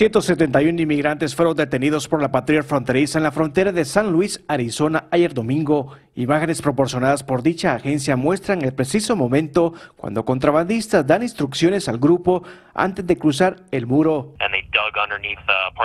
171 inmigrantes fueron detenidos por la patria fronteriza en la frontera de San Luis, Arizona, ayer domingo. Imágenes proporcionadas por dicha agencia muestran el preciso momento cuando contrabandistas dan instrucciones al grupo antes de cruzar el muro. Uh,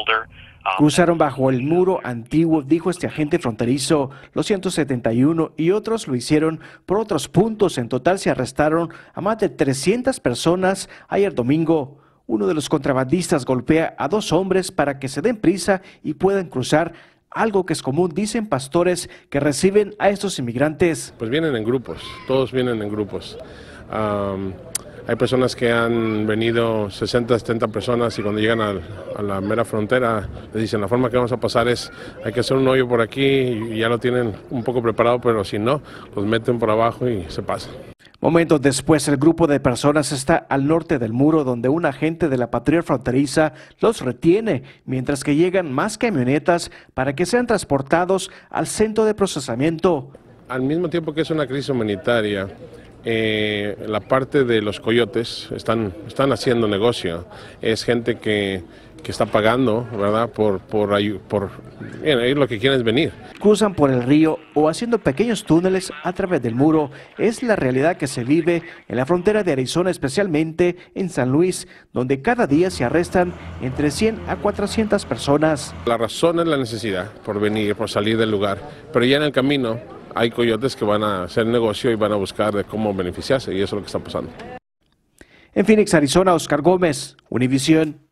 um, Cruzaron bajo el muro antiguo, dijo este agente fronterizo. Los 171 y otros lo hicieron por otros puntos. En total se arrestaron a más de 300 personas ayer domingo. Uno de los contrabandistas golpea a dos hombres para que se den prisa y puedan cruzar algo que es común, dicen pastores que reciben a estos inmigrantes. Pues vienen en grupos, todos vienen en grupos. Hay personas que han venido 60, 70 personas y cuando llegan a, la mera frontera les dicen la forma que vamos a pasar es hay que hacer un hoyo por aquí y ya lo tienen un poco preparado, pero si no, los meten por abajo y se pasa. Momentos después, el grupo de personas está al norte del muro donde un agente de la patria fronteriza los retiene, mientras que llegan más camionetas para que sean transportados al centro de procesamiento. Al mismo tiempo que es una crisis humanitaria, eh, la parte de los coyotes están, están haciendo negocio. Es gente que, está pagando, ¿verdad? Por, por, por lo que quieren es venir. Cruzan por el río o haciendo pequeños túneles a través del muro. Es la realidad que se vive en la frontera de Arizona, especialmente en San Luis, donde cada día se arrestan entre 100 a 400 personas. La razón es la necesidad por venir, por salir del lugar. Pero ya en el camino hay coyotes que van a hacer negocio y van a buscar de cómo beneficiarse y eso es lo que está pasando. En Phoenix, Arizona, Oscar Gómez, Univisión.